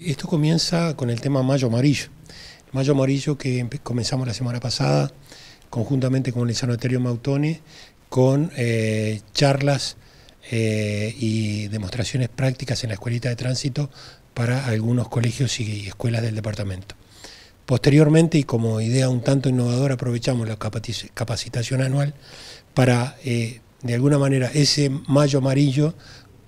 Esto comienza con el tema Mayo Amarillo. Mayo Amarillo que comenzamos la semana pasada conjuntamente con el Sanatorio Mautone, con eh, charlas eh, y demostraciones prácticas en la escuelita de tránsito para algunos colegios y escuelas del departamento. Posteriormente, y como idea un tanto innovadora, aprovechamos la capacitación anual para, eh, de alguna manera, ese Mayo Amarillo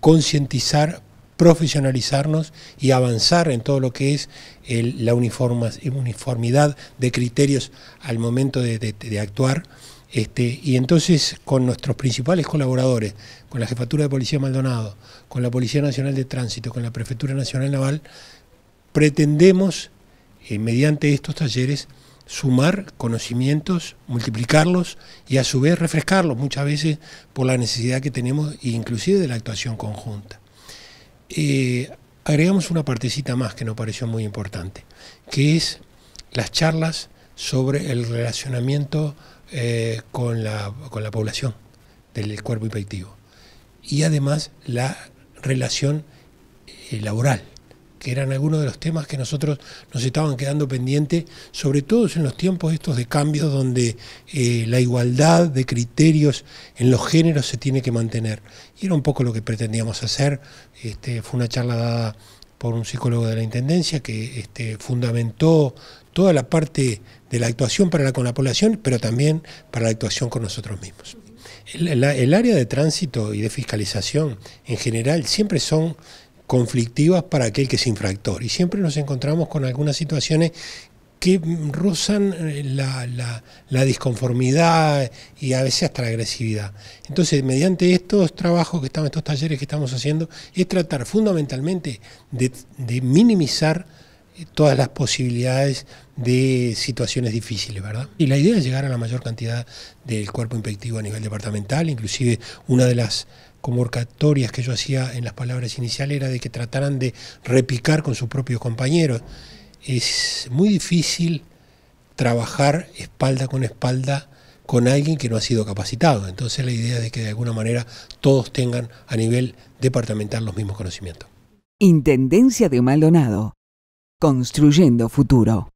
concientizar profesionalizarnos y avanzar en todo lo que es la uniformidad de criterios al momento de, actuar. Este, y entonces con nuestros principales colaboradores, con la Jefatura de Policía Maldonado, con la Policía Nacional de Tránsito, con la Prefectura Nacional Naval, pretendemos, eh, mediante estos talleres, sumar conocimientos, multiplicarlos y a su vez refrescarlos muchas veces por la necesidad que tenemos, inclusive de la actuación conjunta. Eh, agregamos una partecita más que nos pareció muy importante, que es las charlas sobre el relacionamiento eh, con, la, población del cuerpo infectivo y además la relación eh, laboral que eran algunos de los temas que nosotros nos estaban quedando pendientes, sobre todo en los tiempos estos de cambios donde eh, la igualdad de criterios en los géneros se tiene que mantener. Y era un poco lo que pretendíamos hacer. Este, fue una charla dada por un psicólogo de la Intendencia que este, fundamentó toda la parte de la actuación para la, con la población, pero también para la actuación con nosotros mismos. El, el área de tránsito y de fiscalización en general siempre son conflictivas para aquel que es infractor. Y siempre nos encontramos con algunas situaciones que rozan eh, la, disconformidad y a veces hasta la agresividad. Entonces, mediante estos trabajos que estamos, estos talleres que estamos haciendo, es tratar fundamentalmente de, minimizar eh, todas las posibilidades de situaciones difíciles, ¿verdad? Y la idea es llegar a la mayor cantidad del cuerpo inspectivo a nivel departamental, inclusive una de las convocatorias que yo hacía en las palabras iniciales era de que trataran de repicar con sus propios compañeros. Es muy difícil trabajar espalda con espalda con alguien que no ha sido capacitado. Entonces la idea es de que de alguna manera todos tengan a nivel departamental los mismos conocimientos. Intendencia de Maldonado. Construyendo futuro.